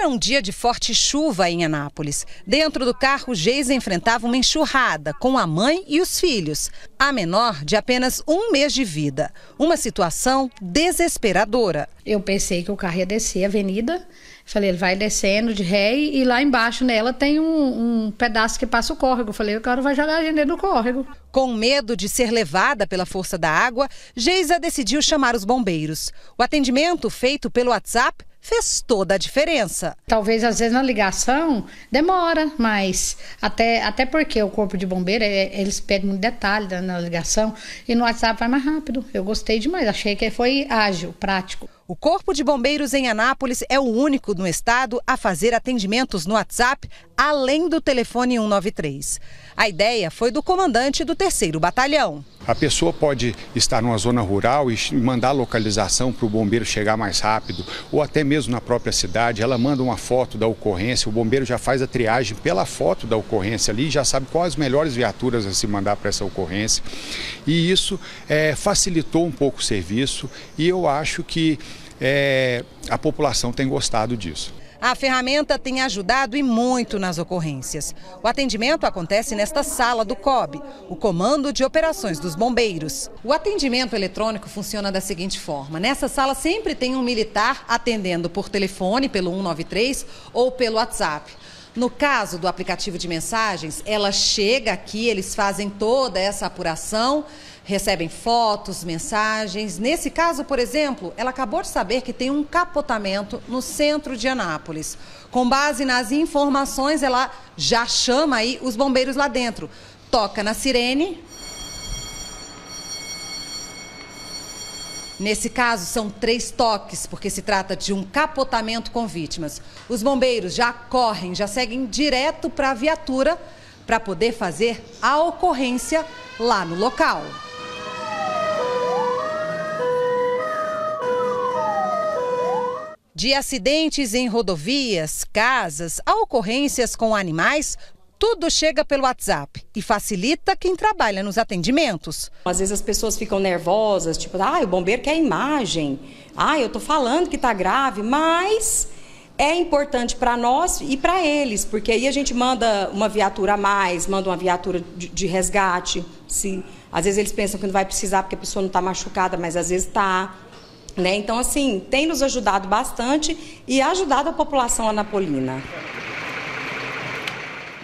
Era um dia de forte chuva em Anápolis. Dentro do carro, Geis enfrentava uma enxurrada com a mãe e os filhos, a menor de apenas um mês de vida. Uma situação desesperadora. Eu pensei que o carro ia descer a avenida. Falei, ele vai descendo de ré e lá embaixo nela tem um, um pedaço que passa o córrego. Falei, o cara vai jogar a gente dentro do córrego. Com medo de ser levada pela força da água, Geisa decidiu chamar os bombeiros. O atendimento feito pelo WhatsApp fez toda a diferença. Talvez às vezes na ligação demora, mas até, até porque o corpo de bombeiro, é, eles pedem muito detalhe na ligação e no WhatsApp vai mais rápido. Eu gostei demais, achei que foi ágil, prático. O Corpo de Bombeiros em Anápolis é o único no estado a fazer atendimentos no WhatsApp, além do telefone 193. A ideia foi do comandante do 3 Batalhão. A pessoa pode estar numa zona rural e mandar localização para o bombeiro chegar mais rápido, ou até mesmo na própria cidade, ela manda uma foto da ocorrência, o bombeiro já faz a triagem pela foto da ocorrência ali, já sabe quais as melhores viaturas a se mandar para essa ocorrência. E isso é, facilitou um pouco o serviço e eu acho que é, a população tem gostado disso. A ferramenta tem ajudado e muito nas ocorrências. O atendimento acontece nesta sala do COB, o Comando de Operações dos Bombeiros. O atendimento eletrônico funciona da seguinte forma: nessa sala sempre tem um militar atendendo por telefone, pelo 193 ou pelo WhatsApp. No caso do aplicativo de mensagens, ela chega aqui, eles fazem toda essa apuração, recebem fotos, mensagens. Nesse caso, por exemplo, ela acabou de saber que tem um capotamento no centro de Anápolis. Com base nas informações, ela já chama aí os bombeiros lá dentro. Toca na sirene. Nesse caso, são três toques, porque se trata de um capotamento com vítimas. Os bombeiros já correm, já seguem direto para a viatura para poder fazer a ocorrência lá no local. De acidentes em rodovias, casas, a ocorrências com animais, tudo chega pelo WhatsApp e facilita quem trabalha nos atendimentos. Às vezes as pessoas ficam nervosas, tipo, ah, o bombeiro quer imagem, ah, eu tô falando que tá grave, mas é importante para nós e para eles, porque aí a gente manda uma viatura a mais, manda uma viatura de, de resgate. Se, às vezes eles pensam que não vai precisar porque a pessoa não está machucada, mas às vezes está. Né? Então, assim, tem nos ajudado bastante e ajudado a população anapolina.